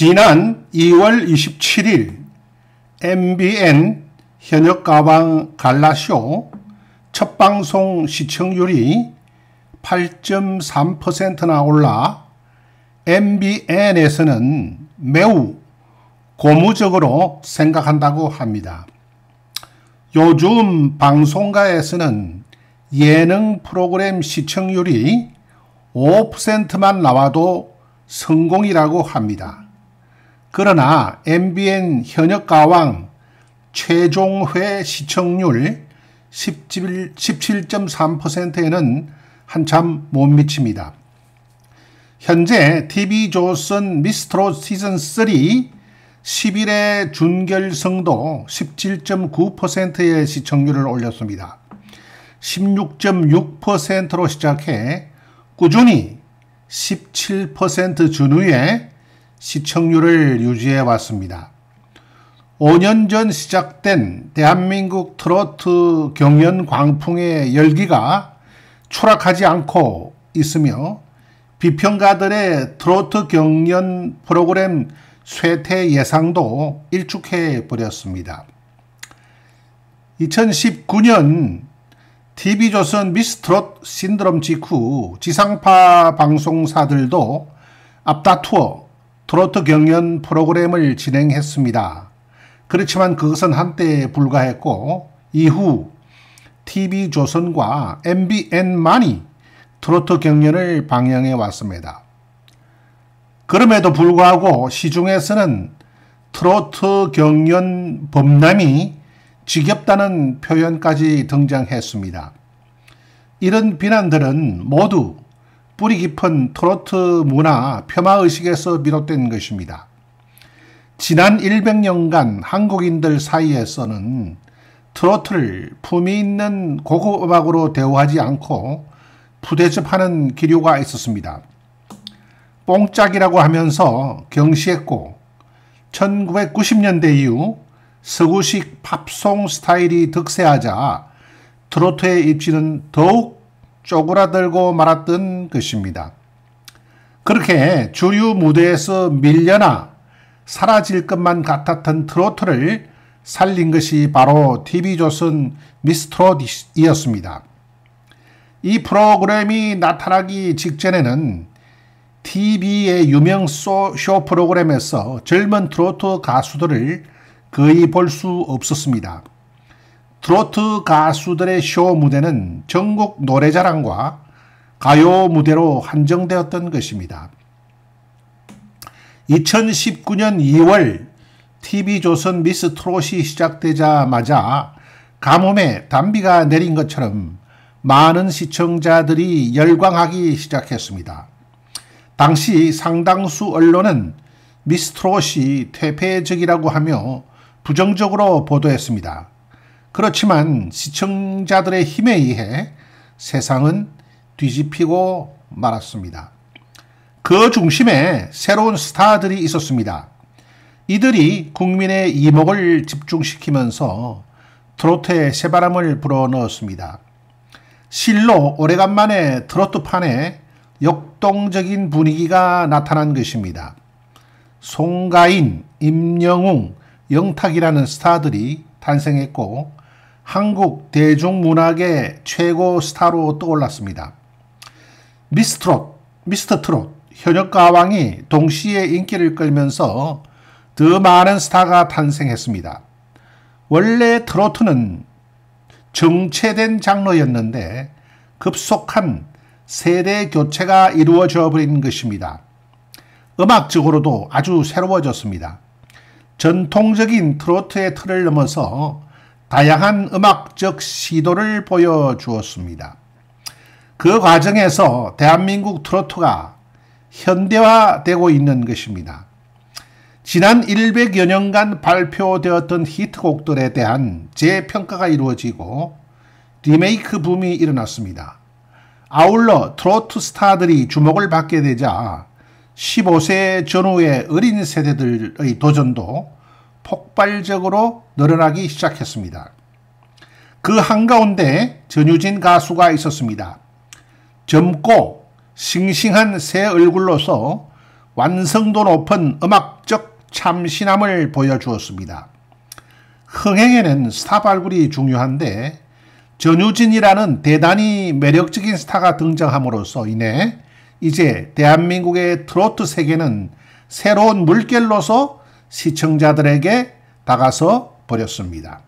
지난 2월 27일 MBN 현역 가방 갈라쇼 첫 방송 시청률이 8.3%나 올라 MBN에서는 매우 고무적으로 생각한다고 합니다. 요즘 방송가에서는 예능 프로그램 시청률이 5%만 나와도 성공이라고 합니다. 그러나 MBN 현역 가왕 최종회 시청률 17.3%에는 한참 못 미칩니다. 현재 TV조선 미스트롯 시즌3 10일의 준결성도 17.9%의 시청률을 올렸습니다. 16.6%로 시작해 꾸준히 17% 준후에 시청률을 유지해 왔습니다. 5년 전 시작된 대한민국 트로트 경연 광풍의 열기가 추락하지 않고 있으며 비평가들의 트로트 경연 프로그램 쇠퇴 예상도 일축해 버렸습니다. 2019년 TV조선 미스트롯 신드롬 직후 지상파 방송사들도 앞다투어 트로트 경연 프로그램을 진행했습니다. 그렇지만 그것은 한때에 불과했고 이후 TV조선과 MBN만이 트로트 경연을 방영해 왔습니다. 그럼에도 불구하고 시중에서는 트로트 경연 범람이 지겹다는 표현까지 등장했습니다. 이런 비난들은 모두 뿌리 깊은 트로트 문화 폄하의식에서 비롯된 것입니다. 지난 100년간 한국인들 사이에서는 트로트를 품이 있는 고급 음악으로 대우하지 않고 부대접하는 기류가 있었습니다. 뽕짝이라고 하면서 경시했고 1990년대 이후 서구식 팝송 스타일이 득세하자 트로트의 입지는 더욱 쪼그라들고 말았던 것입니다. 그렇게 주류 무대에서 밀려나 사라질 것만 같았던 트로트를 살린 것이 바로 TV조선 미스트롯이었습니다. 이 프로그램이 나타나기 직전에는 TV의 유명 쇼, 프로그램에서 젊은 트로트 가수들을 거의 볼 수 없었습니다. 트로트 가수들의 쇼 무대는 전국 노래자랑과 가요 무대로 한정되었던 것입니다. 2019년 2월 TV조선 미스 트롯이 시작되자마자 가뭄에 단비가 내린 것처럼 많은 시청자들이 열광하기 시작했습니다. 당시 상당수 언론은 미스 트롯이 퇴폐적이라고 하며 부정적으로 보도했습니다. 그렇지만 시청자들의 힘에 의해 세상은 뒤집히고 말았습니다. 그 중심에 새로운 스타들이 있었습니다. 이들이 국민의 이목을 집중시키면서 트로트에 새바람을 불어넣었습니다. 실로 오래간만에 트로트판에 역동적인 분위기가 나타난 것입니다. 송가인, 임영웅, 영탁이라는 스타들이 탄생했고 한국 대중문학의 최고 스타로 떠올랐습니다. 미스트롯, 미스터 트롯, 현역 가왕이 동시에 인기를 끌면서 더 많은 스타가 탄생했습니다. 원래 트로트는 정체된 장르였는데 급속한 세대 교체가 이루어져 버린 것입니다. 음악적으로도 아주 새로워졌습니다. 전통적인 트로트의 틀을 넘어서 다양한 음악적 시도를 보여주었습니다. 그 과정에서 대한민국 트로트가 현대화되고 있는 것입니다. 지난 100여 년간 발표되었던 히트곡들에 대한 재평가가 이루어지고 리메이크 붐이 일어났습니다. 아울러 트로트 스타들이 주목을 받게 되자 15세 전후의 어린 세대들의 도전도 폭발적으로 늘어나기 시작했습니다. 그 한가운데 전유진 가수가 있었습니다. 젊고 싱싱한 새 얼굴로서 완성도 높은 음악적 참신함을 보여주었습니다. 흥행에는 스타 발굴이 중요한데 전유진이라는 대단히 매력적인 스타가 등장함으로써 인해 이제 대한민국의 트로트 세계는 새로운 물결로서 시청자들에게 다가서 버렸습니다.